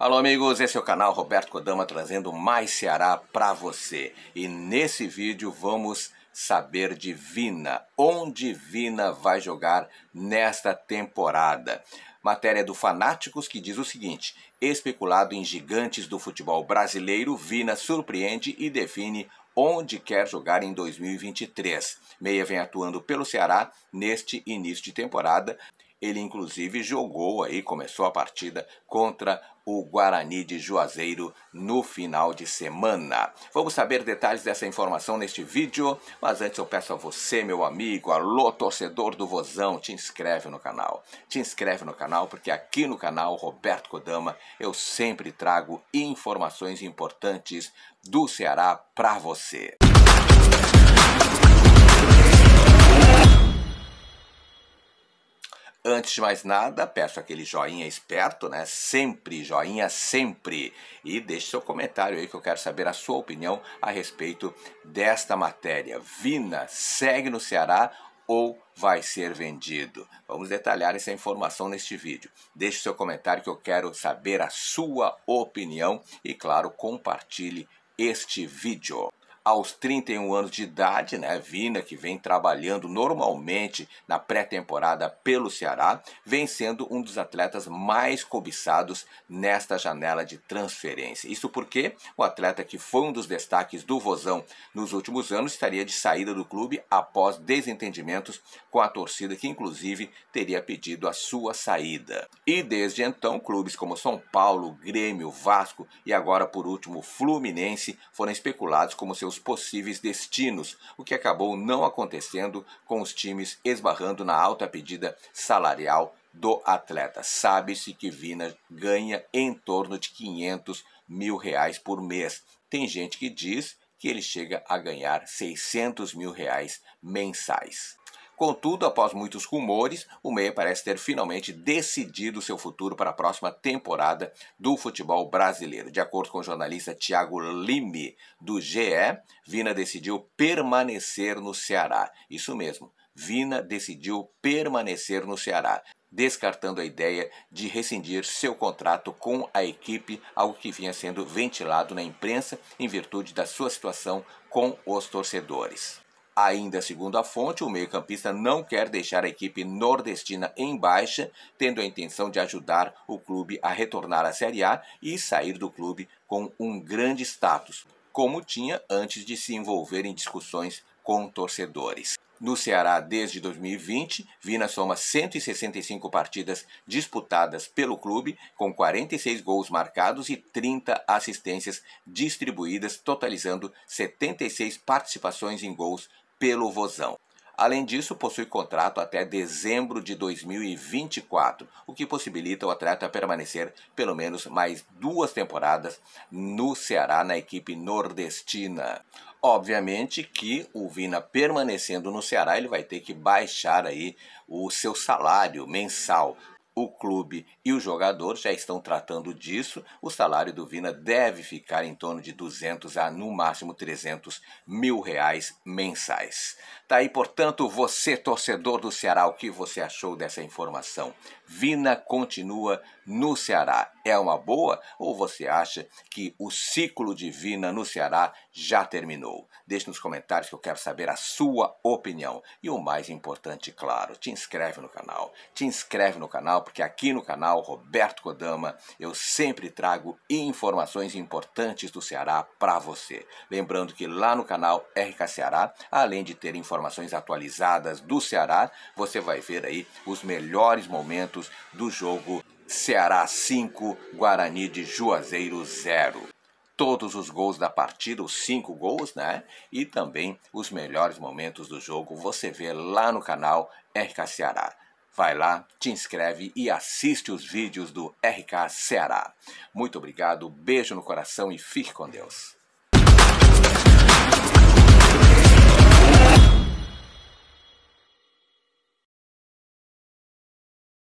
Alô, amigos, esse é o canal Roberto Kodama trazendo mais Ceará para você. E nesse vídeo vamos saber de Vina, onde Vina vai jogar nesta temporada. Matéria do Fanáticos que diz o seguinte: especulado em gigantes do futebol brasileiro, Vina surpreende e define onde quer jogar em 2023. Meia vem atuando pelo Ceará neste início de temporada ele inclusive jogou aí, começou a partida contra o Guarani de Juazeiro no final de semana. Vamos saber detalhes dessa informação neste vídeo, mas antes eu peço a você, meu amigo, alô torcedor do Vozão, te inscreve no canal. Te inscreve no canal porque aqui no canal Roberto Kodama eu sempre trago informações importantes do Ceará para você. Antes de mais nada, peço aquele joinha esperto, né? Sempre, joinha sempre. E deixe seu comentário aí que eu quero saber a sua opinião a respeito desta matéria. Vina segue no Ceará ou vai ser vendido? Vamos detalhar essa informação neste vídeo. Deixe seu comentário que eu quero saber a sua opinião e, claro, compartilhe este vídeo aos 31 anos de idade, né? Vina, que vem trabalhando normalmente na pré-temporada pelo Ceará, vem sendo um dos atletas mais cobiçados nesta janela de transferência. Isso porque o atleta que foi um dos destaques do Vozão nos últimos anos estaria de saída do clube após desentendimentos com a torcida, que inclusive teria pedido a sua saída. E desde então, clubes como São Paulo, Grêmio, Vasco e agora por último Fluminense foram especulados como seus possíveis destinos, o que acabou não acontecendo com os times esbarrando na alta pedida salarial do atleta. Sabe-se que Vina ganha em torno de 500 mil reais por mês. Tem gente que diz que ele chega a ganhar 600 mil reais mensais. Contudo, após muitos rumores, o Meia parece ter finalmente decidido seu futuro para a próxima temporada do futebol brasileiro. De acordo com o jornalista Tiago Lime, do GE, Vina decidiu permanecer no Ceará. Isso mesmo. Vina decidiu permanecer no Ceará, descartando a ideia de rescindir seu contrato com a equipe, algo que vinha sendo ventilado na imprensa em virtude da sua situação com os torcedores. Ainda segundo a fonte, o meio-campista não quer deixar a equipe nordestina em baixa, tendo a intenção de ajudar o clube a retornar à Série A e sair do clube com um grande status, como tinha antes de se envolver em discussões com torcedores. No Ceará, desde 2020, Vina soma 165 partidas disputadas pelo clube, com 46 gols marcados e 30 assistências distribuídas, totalizando 76 participações em gols pelo Vozão. Além disso, possui contrato até dezembro de 2024, o que possibilita o atleta permanecer pelo menos mais duas temporadas no Ceará na equipe nordestina. Obviamente que o Vina permanecendo no Ceará, ele vai ter que baixar aí o seu salário mensal o clube e os jogadores já estão tratando disso. O salário do Vina deve ficar em torno de 200 a no máximo 300 mil reais mensais. Tá aí, portanto, você, torcedor do Ceará, o que você achou dessa informação? Vina continua no Ceará. É uma boa ou você acha que o ciclo de Vina no Ceará já terminou? Deixe nos comentários que eu quero saber a sua opinião. E o mais importante, claro, te inscreve no canal. Te inscreve no canal porque aqui no canal Roberto Kodama eu sempre trago informações importantes do Ceará para você. Lembrando que lá no canal RK Ceará, além de ter informações informações atualizadas do Ceará, você vai ver aí os melhores momentos do jogo Ceará 5, Guarani de Juazeiro 0 todos os gols da partida, os cinco gols, né? E também os melhores momentos do jogo você vê lá no canal RK Ceará. Vai lá, te inscreve e assiste os vídeos do RK Ceará. Muito obrigado, beijo no coração e fique com Deus.